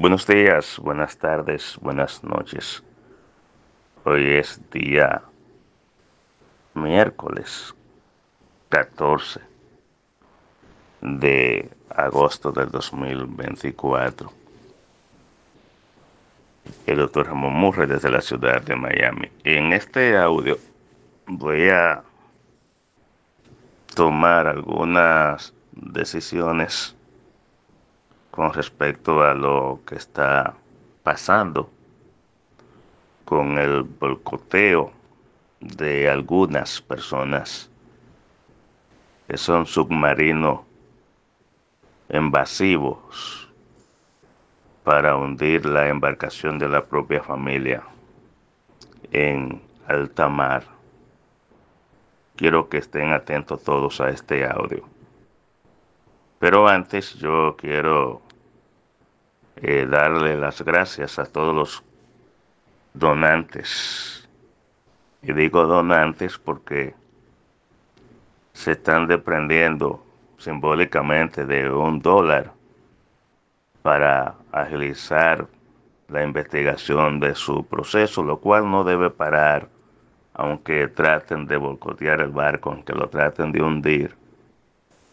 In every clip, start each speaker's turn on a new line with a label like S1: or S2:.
S1: Buenos días, buenas tardes, buenas noches. Hoy es día miércoles 14 de agosto del 2024. El doctor Ramón Murray desde la ciudad de Miami. En este audio voy a tomar algunas decisiones con respecto a lo que está pasando con el boicoteo de algunas personas que son submarinos invasivos para hundir la embarcación de la propia familia en alta mar. Quiero que estén atentos todos a este audio. Pero antes yo quiero eh, darle las gracias a todos los donantes. Y digo donantes porque se están dependiendo simbólicamente de un dólar para agilizar la investigación de su proceso, lo cual no debe parar, aunque traten de boicotear el barco, aunque lo traten de hundir.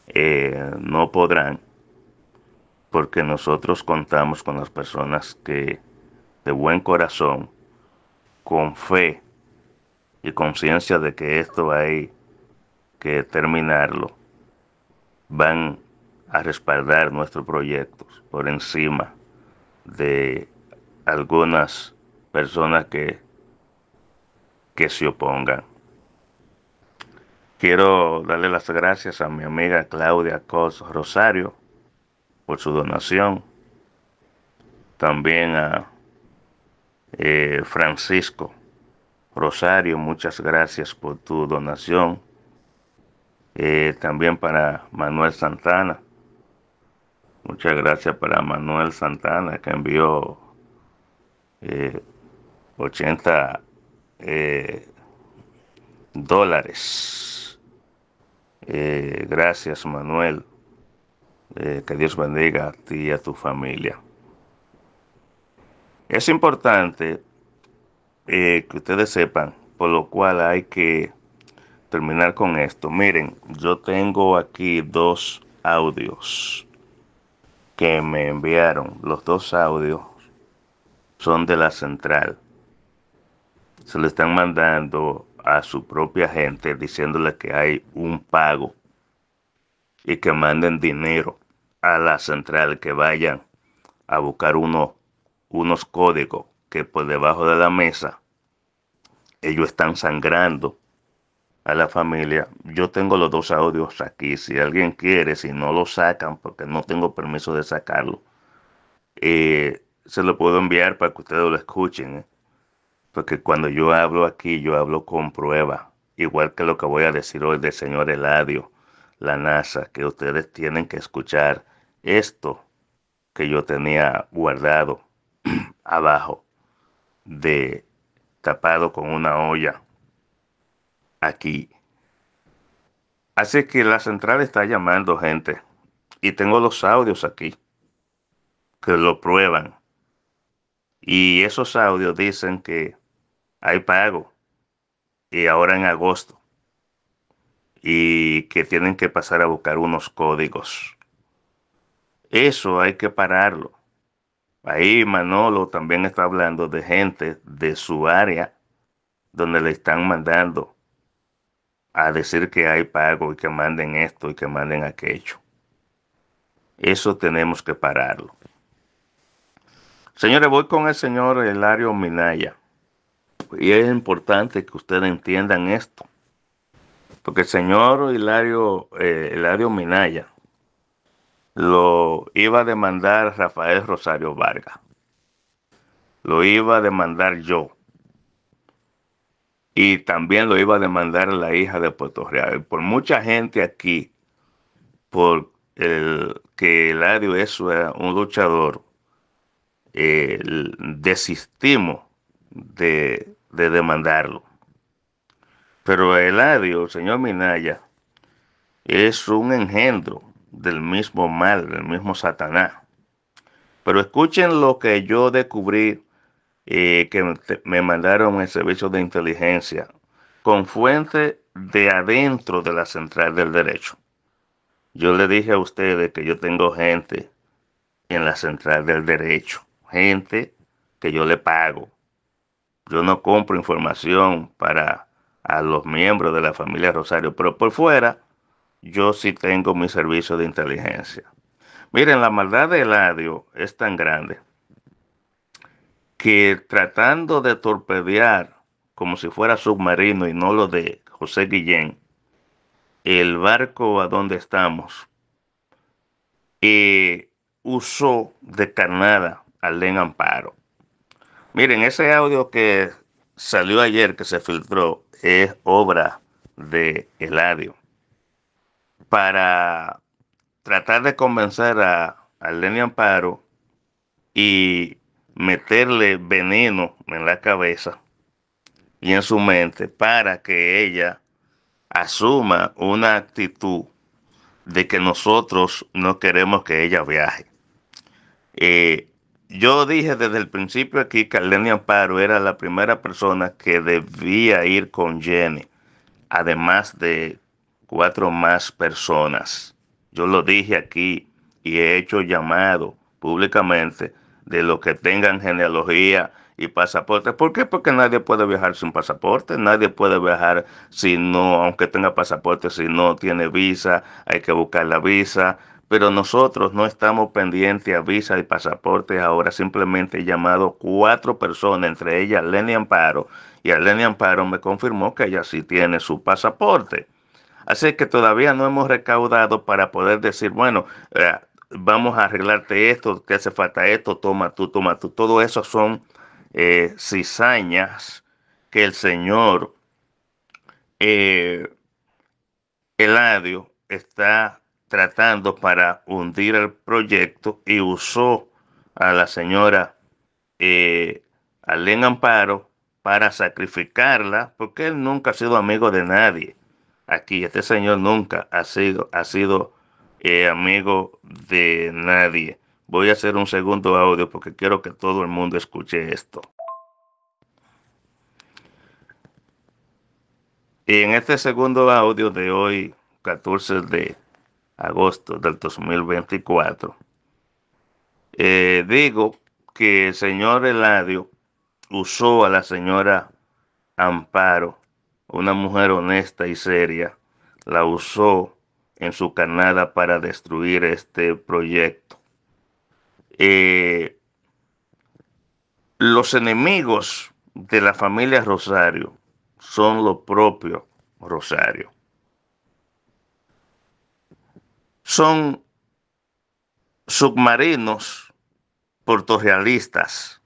S1: Eh, no podrán, porque nosotros contamos con las personas que de buen corazón, con fe y conciencia de que esto hay que terminarlo, van a respaldar nuestros proyectos por encima de algunas personas que, que se opongan. Quiero darle las gracias a mi amiga Claudia Cos Rosario por su donación. También a eh, Francisco Rosario, muchas gracias por tu donación. Eh, también para Manuel Santana. Muchas gracias para Manuel Santana que envió 80 eh, dólares. Eh, gracias Manuel. Eh, que Dios bendiga a ti y a tu familia. Es importante eh, que ustedes sepan, por lo cual hay que terminar con esto. Miren, yo tengo aquí dos audios que me enviaron. Los dos audios son de la central. Se le están mandando a su propia gente diciéndole que hay un pago y que manden dinero a la central, que vayan a buscar unos códigos que por debajo de la mesa ellos están sangrando a la familia. Yo tengo los dos audios aquí. Si alguien quiere, si no lo sacan, porque no tengo permiso de sacarlo, eh, se lo puedo enviar para que ustedes lo escuchen. Eh. Porque cuando yo hablo aquí, yo hablo con prueba. Igual que lo que voy a decir hoy del señor Eladio, la NASA, que ustedes tienen que escuchar esto que yo tenía guardado abajo de tapado con una olla aquí. Así que la central está llamando gente y tengo los audios aquí que lo prueban. Y esos audios dicen que hay pago. Y ahora en agosto. Y que tienen que pasar a buscar unos códigos. Eso hay que pararlo. Ahí Manolo también está hablando de gente de su área donde le están mandando a decir que hay pago y que manden esto y que manden aquello. Eso tenemos que pararlo. Señores, voy con el señor Hilario Minaya. Y es importante que ustedes entiendan esto. Porque el señor eh, Hilario, Minaya lo iba a demandar Rafael Rosario Vargas. Lo iba a demandar yo. Y también lo iba a demandar la hija de Puerto Real. Por mucha gente aquí, por el, que Hilario es eh, un luchador, eh, desistimos de, demandarlo. Pero Eladio, señor Minaya, es un engendro del mismo mal, del mismo Satanás. Pero escuchen lo que yo descubrí eh, que me mandaron el servicio de inteligencia con fuente de adentro de la central del derecho. Yo le dije a ustedes que yo tengo gente en la central del derecho, gente que yo le pago, yo no compro información para a los miembros de la familia Rosario, pero por fuera yo sí tengo mi servicio de inteligencia. Miren, la maldad de Eladio es tan grande que tratando de torpedear como si fuera submarino y no lo de José Guillén, el barco a donde estamos, eh, usó de carnada al Len Amparo. Miren, ese audio que salió ayer, que se filtró, es obra de Eladio. Para tratar de convencer a, a Amparo y meterle veneno en la cabeza y en su mente para que ella asuma una actitud de que nosotros no queremos que ella viaje. Eh, yo dije desde el principio aquí que y Amparo era la primera persona que debía ir con Jenny, además de cuatro más personas. Yo lo dije aquí y he hecho llamado públicamente de los que tengan genealogía y pasaporte. ¿Por qué? Porque nadie puede viajar sin pasaporte, nadie puede viajar si no, aunque tenga pasaporte, si no tiene visa, hay que buscar la visa, pero nosotros no estamos pendientes a visa y pasaportes ahora, simplemente he llamado cuatro personas, entre ellas Lenny Amparo, y a Leni Amparo me confirmó que ella sí tiene su pasaporte. Así que todavía no hemos recaudado para poder decir, bueno, eh, vamos a arreglarte esto, que hace falta esto, toma tú, toma tú. Todo eso son eh, cizañas que el Señor eh, Eladio está tratando para hundir el proyecto y usó a la señora eh, Alén Amparo para sacrificarla, porque él nunca ha sido amigo de nadie. Aquí, este señor nunca ha sido, ha sido eh, amigo de nadie. Voy a hacer un segundo audio porque quiero que todo el mundo escuche esto. Y en este segundo audio de hoy, 14 de agosto del 2024. Eh, digo que el señor Eladio usó a la señora Amparo, una mujer honesta y seria, la usó en su canada para destruir este proyecto. Eh, los enemigos de la familia Rosario son los propios Rosario. son submarinos portorrealistas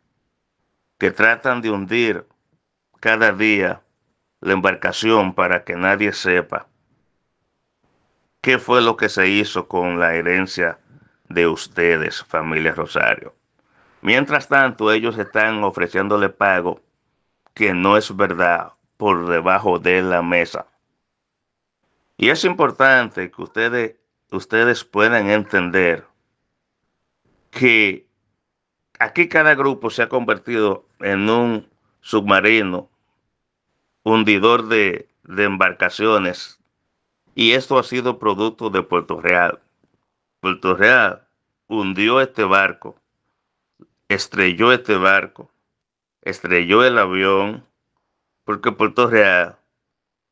S1: que tratan de hundir cada día la embarcación para que nadie sepa qué fue lo que se hizo con la herencia de ustedes, familia Rosario. Mientras tanto, ellos están ofreciéndole pago que no es verdad por debajo de la mesa. Y es importante que ustedes ustedes pueden entender que aquí cada grupo se ha convertido en un submarino, hundidor de embarcaciones, y esto ha sido producto de Puerto Real. Puerto Real hundió este barco, estrelló este barco, estrelló el avión, porque Puerto Real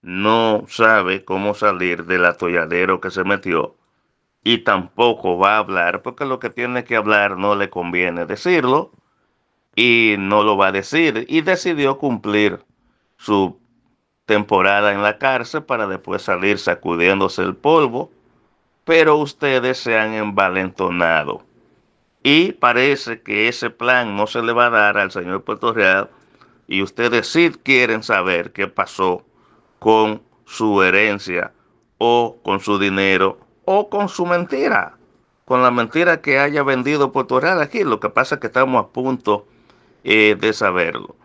S1: no sabe cómo salir del atolladero que se metió y tampoco va a hablar porque lo que tiene que hablar no le conviene decirlo y no lo va a decir y decidió cumplir su temporada en la cárcel para después salir sacudiéndose el polvo, pero ustedes se han envalentonado. Y parece que ese plan no se le va a dar al señor Puerto Real y ustedes sí quieren saber qué pasó con su herencia o con su dinero o con su mentira, con la mentira que haya vendido por real aquí. Lo que pasa es que estamos a punto eh, de saberlo.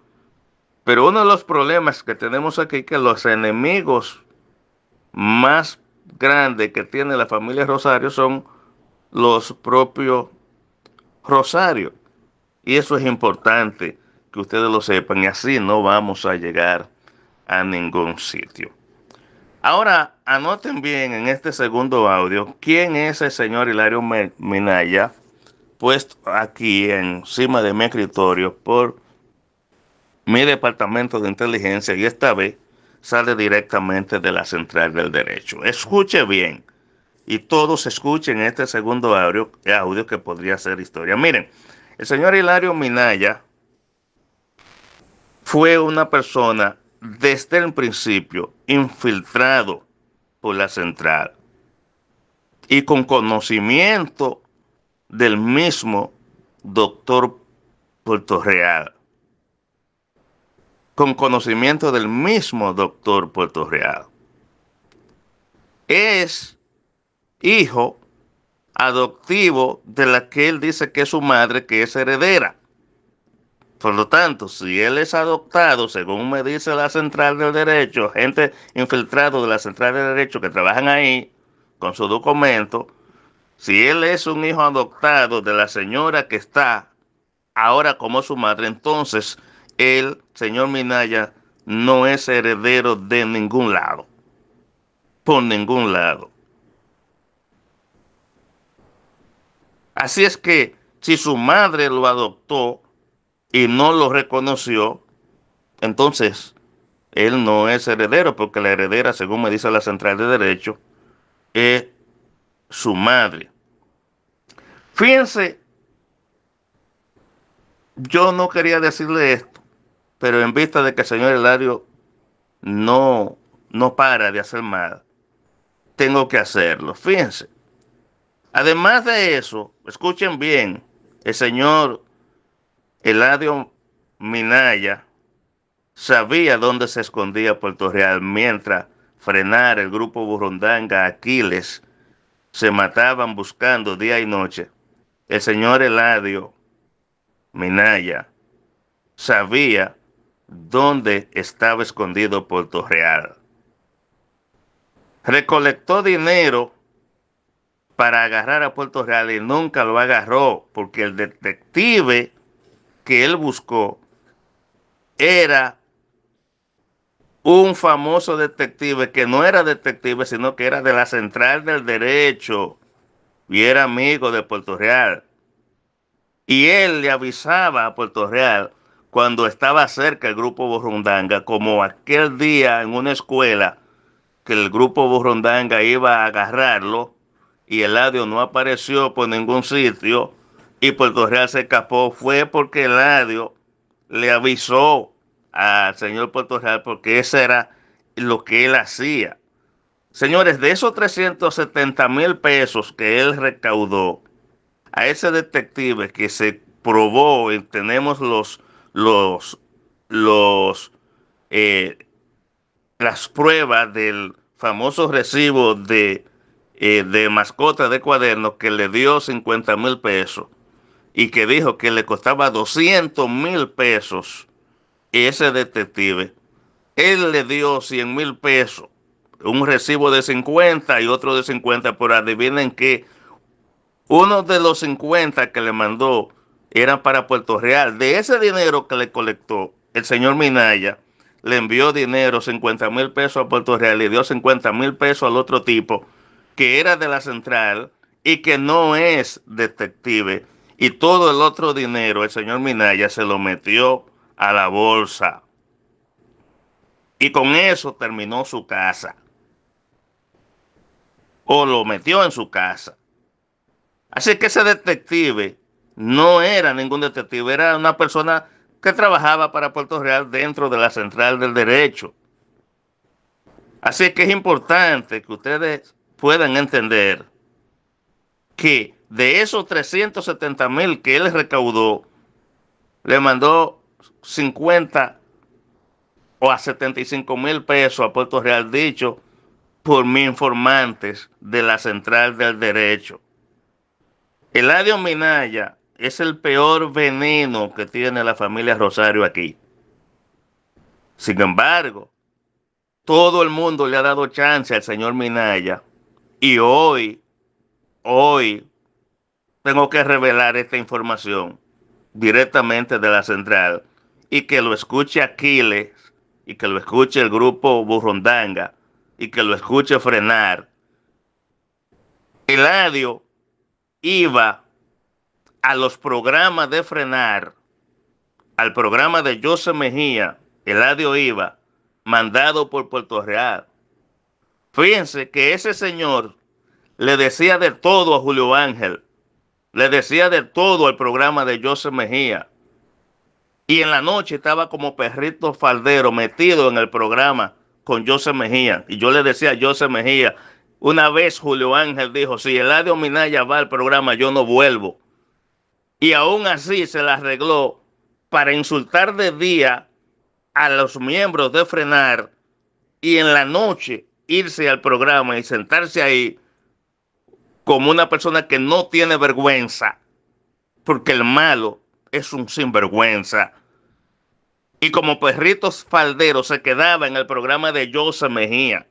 S1: Pero uno de los problemas que tenemos aquí es que los enemigos más grandes que tiene la familia Rosario son los propios Rosario. Y eso es importante que ustedes lo sepan y así no vamos a llegar a ningún sitio. Ahora, anoten bien en este segundo audio quién es el señor Hilario Minaya, puesto aquí encima de mi escritorio por mi departamento de inteligencia y esta vez sale directamente de la central del derecho. Escuche bien y todos escuchen este segundo audio, audio que podría ser historia. Miren, el señor Hilario Minaya fue una persona desde el principio infiltrado por la central y con conocimiento del mismo doctor Puerto Real. Con conocimiento del mismo doctor Puerto Real. Es hijo adoptivo de la que él dice que es su madre, que es heredera. Por lo tanto, si él es adoptado, según me dice la central del derecho, gente infiltrado de la central del derecho que trabajan ahí con su documento, si él es un hijo adoptado de la señora que está ahora como su madre, entonces el señor Minaya no es heredero de ningún lado. Por ningún lado. Así es que si su madre lo adoptó, y no lo reconoció, entonces él no es heredero, porque la heredera, según me dice la Central de Derecho, es su madre. Fíjense, yo no quería decirle esto, pero en vista de que el señor Hilario no, no para de hacer mal, tengo que hacerlo. Fíjense. Además de eso, escuchen bien, el señor Eladio Minaya sabía dónde se escondía Puerto Real mientras frenar el grupo Burundanga Aquiles se mataban buscando día y noche. El señor Eladio Minaya sabía dónde estaba escondido Puerto Real. Recolectó dinero para agarrar a Puerto Real y nunca lo agarró porque el detective que él buscó era un famoso detective que no era detective, sino que era de la Central del Derecho y era amigo de Puerto Real. Y él le avisaba a Puerto Real cuando estaba cerca el grupo Borrondanga, como aquel día en una escuela que el grupo Borrondanga iba a agarrarlo y el Eladio no apareció por ningún sitio y Puerto Real se escapó fue porque el radio le avisó al señor Puerto Real porque eso era lo que él hacía. Señores, de esos 370 mil pesos que él recaudó, a ese detective que se probó, y tenemos los, los, los, eh, las pruebas del famoso recibo de, eh, de mascota de cuaderno que le dio 50 mil pesos y que dijo que le costaba 200 mil pesos ese detective. Él le dio 100 mil pesos, un recibo de 50 y otro de 50, pero adivinen que uno de los 50 que le mandó era para Puerto Real. De ese dinero que le colectó el señor Minaya, le envió dinero, 50 mil pesos a Puerto Real, y dio 50 mil pesos al otro tipo que era de la central y que no es detective y todo el otro dinero el señor Minaya se lo metió a la bolsa. Y con eso terminó su casa. O lo metió en su casa. Así que ese detective no era ningún detective, era una persona que trabajaba para Puerto Real dentro de la Central del Derecho. Así que es importante que ustedes puedan entender que de esos 370 mil que él recaudó, le mandó 50 o a 75 mil pesos a Puerto Real, dicho por mis informantes de la Central del Derecho. El Eladio Minaya es el peor veneno que tiene la familia Rosario aquí. Sin embargo, todo el mundo le ha dado chance al señor Minaya y hoy, hoy, tengo que revelar esta información directamente de la central y que lo escuche Aquiles y que lo escuche el grupo Burrondanga y que lo escuche Frenar. El Eladio iba a los programas de Frenar, al programa de José Mejía, El audio iba, mandado por Puerto Real. Fíjense que ese señor le decía de todo a Julio Ángel, le decía de todo el programa de Joseph Mejía. Y en la noche estaba como perrito faldero metido en el programa con Joseph Mejía. Y yo le decía a Joseph Mejía, una vez Julio Ángel dijo, si Adio Minaya va al programa, yo no vuelvo. Y aún así se la arregló para insultar de día a los miembros de Frenar y en la noche irse al programa y sentarse ahí como una persona que no tiene vergüenza, porque el malo es un sinvergüenza. Y como perritos falderos se quedaba en el programa de Joseph Mejía.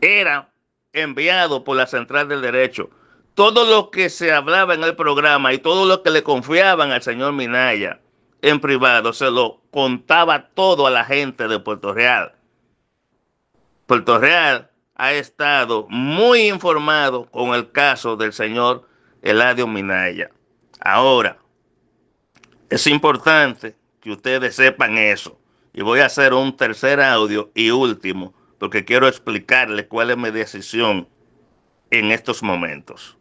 S1: Era enviado por la Central del Derecho. Todo lo que se hablaba en el programa y todo lo que le confiaban al señor Minaya en privado se lo contaba todo a la gente de Puerto Real. Puerto Real ha estado muy informado con el caso del señor Eladio Minaya. Ahora, es importante que ustedes sepan eso. Y voy a hacer un tercer audio y último, porque quiero explicarles cuál es mi decisión en estos momentos.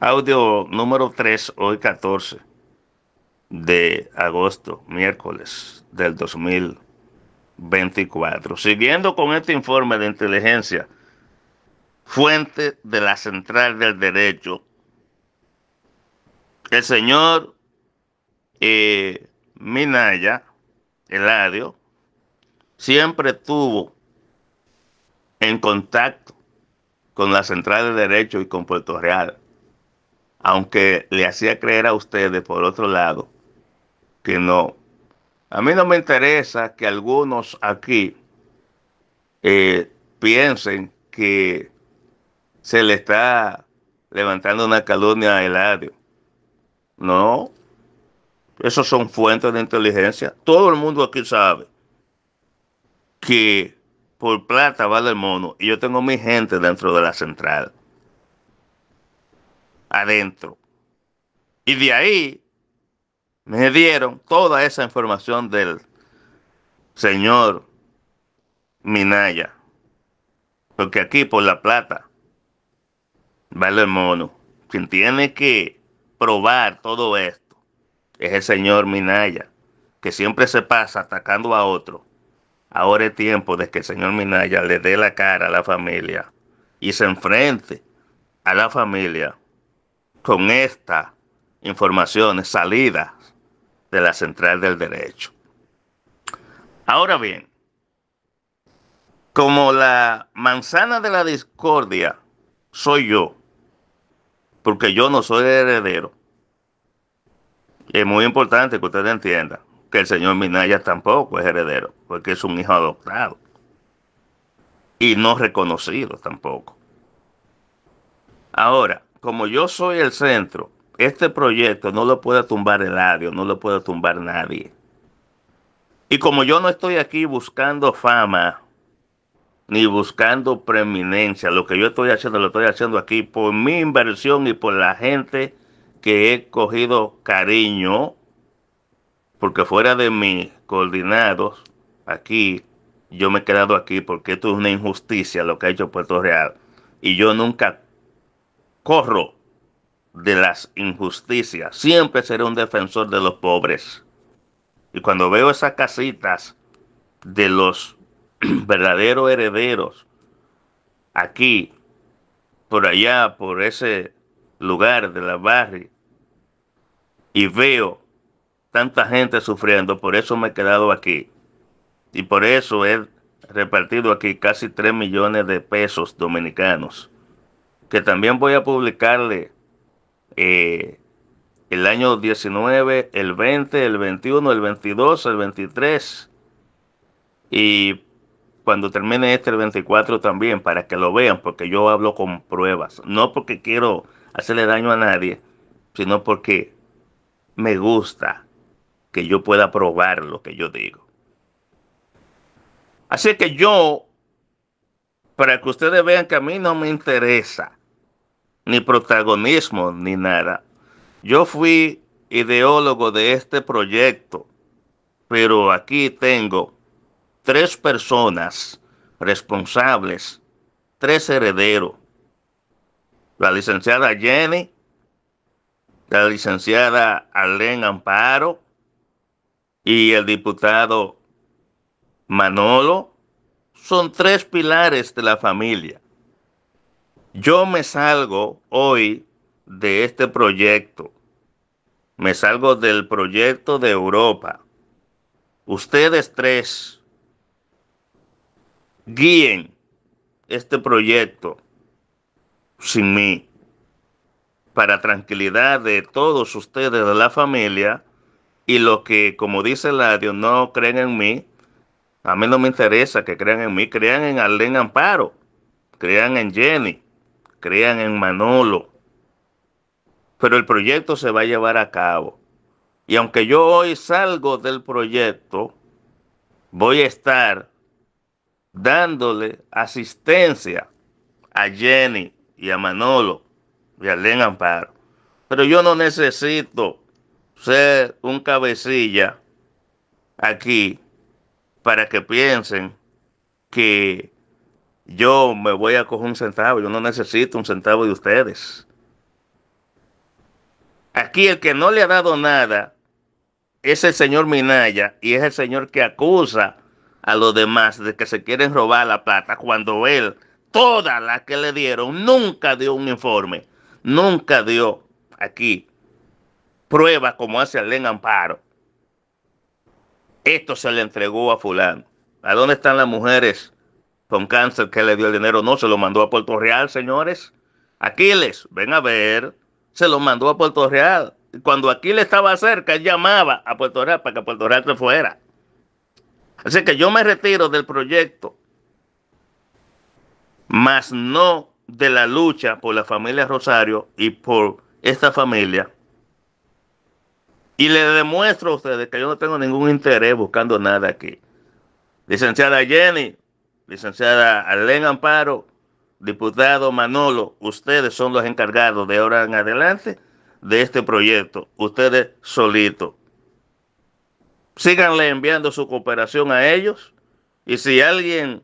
S1: Audio número 3, hoy 14 de agosto, miércoles del 2024. Siguiendo con este informe de inteligencia, fuente de la Central del Derecho, el señor eh, Minaya Eladio siempre estuvo en contacto con la Central del Derecho y con Puerto Real, aunque le hacía creer a ustedes, por otro lado, que no, a mí no me interesa que algunos aquí eh, piensen que se le está levantando una calumnia a Eladio. No, esos son fuentes de inteligencia. Todo el mundo aquí sabe que por plata vale el mono. Y yo tengo mi gente dentro de la central. Adentro. Y de ahí me dieron toda esa información del señor Minaya. Porque aquí por la plata vale el mono. Quien tiene que probar todo esto es el señor Minaya, que siempre se pasa atacando a otro. Ahora es tiempo de que el señor Minaya le dé la cara a la familia y se enfrente a la familia con esta información salida de la Central del Derecho. Ahora bien, como la manzana de la discordia soy yo, porque yo no soy heredero, es muy importante que ustedes entiendan que el señor Minaya tampoco es heredero, porque es un hijo adoptado y no reconocido tampoco. Ahora, como yo soy el centro este proyecto no lo puede tumbar el radio, no lo puede tumbar nadie. Y como yo no estoy aquí buscando fama, ni buscando preeminencia, lo que yo estoy haciendo, lo estoy haciendo aquí por mi inversión y por la gente que he cogido cariño, porque fuera de mis coordinados, aquí, yo me he quedado aquí porque esto es una injusticia lo que ha hecho Puerto Real. Y yo nunca corro de las injusticias. Siempre seré un defensor de los pobres. Y cuando veo esas casitas de los verdaderos herederos, aquí, por allá, por ese lugar de la barri, y veo tanta gente sufriendo, por eso me he quedado aquí. Y por eso he repartido aquí casi 3 millones de pesos dominicanos, que también voy a publicarle eh, el año 19, el 20, el 21, el 22, el 23 y cuando termine este el 24 también para que lo vean porque yo hablo con pruebas, no porque quiero hacerle daño a nadie, sino porque me gusta que yo pueda probar lo que yo digo. Así que yo, para que ustedes vean que a mí no me interesa ni protagonismo, ni nada. Yo fui ideólogo de este proyecto, pero aquí tengo tres personas responsables, tres herederos. La licenciada Jenny, la licenciada Alén Amparo y el diputado Manolo son tres pilares de la familia. Yo me salgo hoy de este proyecto. Me salgo del proyecto de Europa. Ustedes tres guíen este proyecto sin mí para tranquilidad de todos ustedes de la familia y los que, como dice la Dios, no creen en mí, a mí no me interesa que crean en mí, crean en Arlene Amparo, crean en Jenny, crean en Manolo. Pero el proyecto se va a llevar a cabo. Y aunque yo hoy salgo del proyecto, voy a estar dándole asistencia a Jenny y a Manolo y a Len Amparo. Pero yo no necesito ser un cabecilla aquí para que piensen que yo me voy a coger un centavo, yo no necesito un centavo de ustedes. Aquí el que no le ha dado nada es el señor Minaya y es el señor que acusa a los demás de que se quieren robar la plata cuando él, toda la que le dieron, nunca dio un informe, nunca dio aquí pruebas como hace Alén Amparo. Esto se le entregó a fulano. ¿A dónde están las mujeres con Cáncer, que le dio el dinero, no, se lo mandó a Puerto Real, señores. Aquiles, ven a ver, se lo mandó a Puerto Real. Cuando Aquiles estaba cerca, él llamaba a Puerto Real para que Puerto Real se fuera. Así que yo me retiro del proyecto, más no de la lucha por la familia Rosario y por esta familia. Y le demuestro a ustedes que yo no tengo ningún interés buscando nada aquí. Licenciada Jenny, licenciada Arlene Amparo, diputado Manolo, ustedes son los encargados de ahora en adelante de este proyecto, ustedes solitos. Síganle enviando su cooperación a ellos y si alguien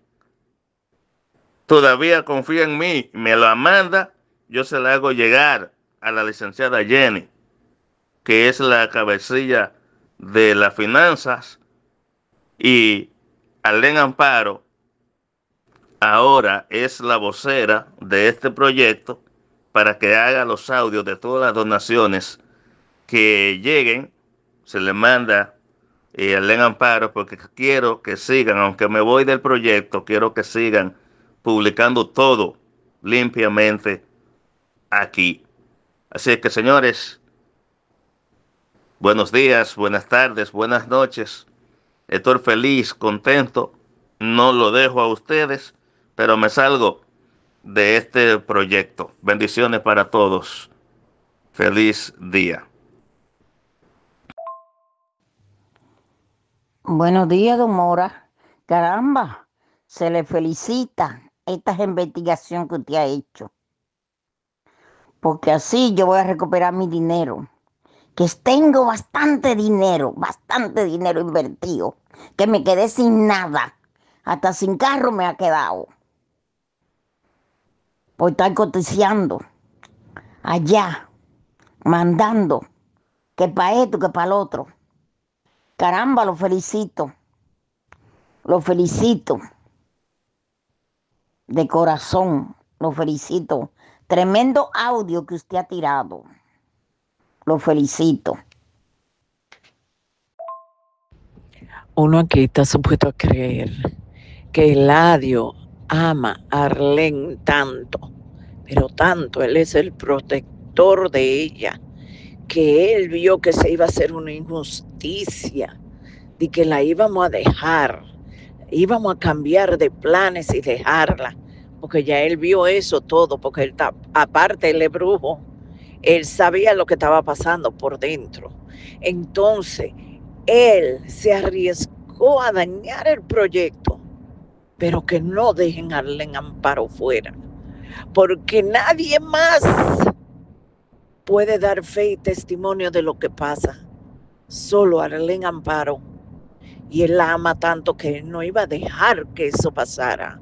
S1: todavía confía en mí, me la manda, yo se la hago llegar a la licenciada Jenny, que es la cabecilla de las finanzas, y Arlen Amparo, ahora es la vocera de este proyecto para que haga los audios de todas las donaciones que lleguen. Se le manda eh, al Amparo porque quiero que sigan, aunque me voy del proyecto, quiero que sigan publicando todo limpiamente aquí. Así que señores, buenos días, buenas tardes, buenas noches. Estoy feliz, contento. No lo dejo a ustedes pero me salgo de este proyecto. Bendiciones para todos. Feliz día.
S2: Buenos días, don Mora. Caramba, se le felicita esta investigación que usted ha hecho. Porque así yo voy a recuperar mi dinero. Que tengo bastante dinero, bastante dinero invertido. Que me quedé sin nada. Hasta sin carro me ha quedado. O estar coticiando allá, mandando, que para esto, que para el otro. Caramba, lo felicito. Lo felicito. De corazón, lo felicito. Tremendo audio que usted ha tirado. Lo felicito. Uno aquí está supuesto a creer que el audio ama a Arlene tanto, pero tanto, él es el protector de ella, que él vio que se iba a hacer una injusticia, de que la íbamos a dejar, íbamos a cambiar de planes y dejarla, porque ya él vio eso todo, porque él aparte el brujo, él sabía lo que estaba pasando por dentro. Entonces, él se arriesgó a dañar el proyecto pero que no dejen a Arlen Amparo fuera, porque nadie más puede dar fe y testimonio de lo que pasa. Solo Arlen Amparo. Y él ama tanto que no iba a dejar que eso pasara.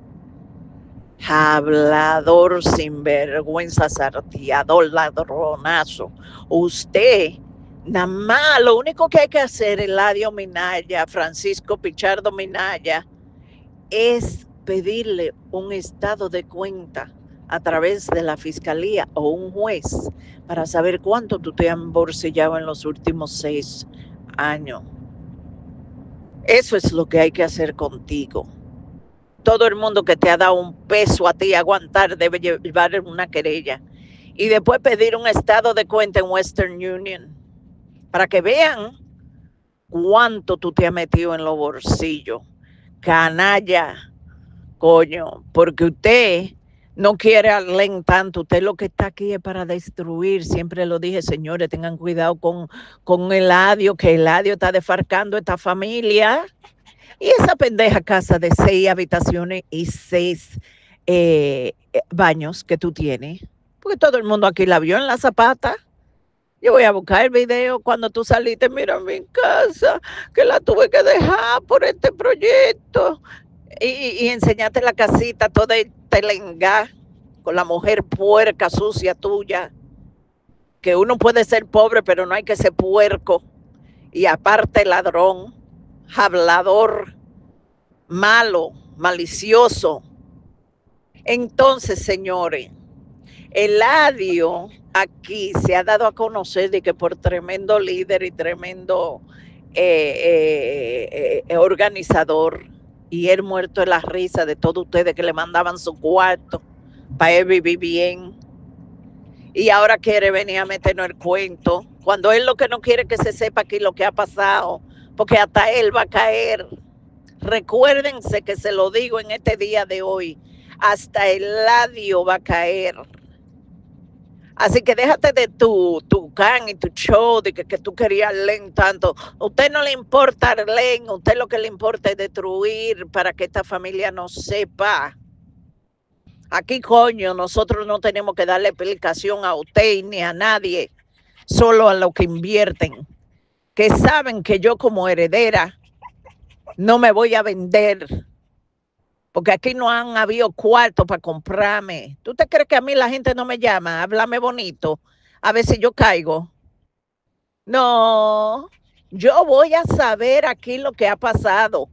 S2: Hablador sin vergüenza, sarteador, ladronazo. Usted, nada más, lo único que hay que hacer es Ladio Minaya, Francisco Pichardo Minaya, es pedirle un estado de cuenta a través de la fiscalía o un juez para saber cuánto tú te has embolsillado en los últimos seis años. Eso es lo que hay que hacer contigo. Todo el mundo que te ha dado un peso a ti aguantar debe llevar una querella y después pedir un estado de cuenta en Western Union para que vean cuánto tú te has metido en los bolsillos canalla, coño, porque usted no quiere hablar tanto. Usted lo que está aquí es para destruir. Siempre lo dije, señores, tengan cuidado con, con el adio, que el adio está defarcando esta familia. Y esa pendeja casa de seis habitaciones y seis eh, eh, baños que tú tienes. Porque todo el mundo aquí la vio en la zapata. Yo voy a buscar el video cuando tú saliste, mira mi casa, que la tuve que dejar por este proyecto. Y, y enseñaste la casita toda el telengá con la mujer puerca, sucia tuya. Que uno puede ser pobre, pero no hay que ser puerco. Y aparte ladrón, hablador, malo, malicioso. Entonces, señores, el Eladio aquí se ha dado a conocer de que por tremendo líder y tremendo eh, eh, eh, organizador, y él muerto de la risa de todos ustedes que le mandaban su cuarto para él vivir bien. Y ahora quiere venir a meternos el cuento, cuando él lo que no quiere que se sepa aquí lo que ha pasado, porque hasta él va a caer. Recuérdense que se lo digo en este día de hoy, hasta el ladio va a caer. Así que déjate de tu, can y tu show, de que, que tú querías Len tanto. A usted no le importa Len, a usted lo que le importa es destruir para que esta familia no sepa. Aquí, coño, nosotros no tenemos que darle explicación a usted ni a nadie, solo a los que invierten, que saben que yo como heredera no me voy a vender porque aquí no han habido cuartos para comprarme. ¿Tú te crees que a mí la gente no me llama? Háblame bonito. A ver si yo caigo. No, yo voy a saber aquí lo que ha pasado.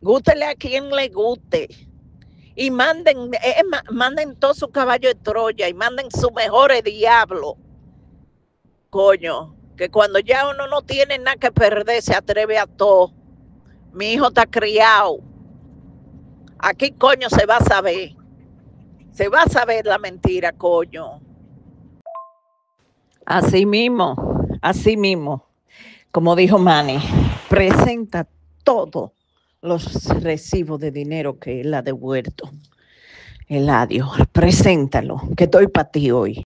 S2: Gústele a quien le guste. Y manden, manden todo su caballo de Troya y manden su mejor diablo. Coño, que cuando ya uno no tiene nada que perder, se atreve a todo. Mi hijo está criado Aquí, coño, se va a saber. Se va a saber la mentira, coño. Así mismo, así mismo. Como dijo Mani, presenta todos los recibos de dinero que él ha devuelto. Eladio, preséntalo, que estoy para ti
S1: hoy.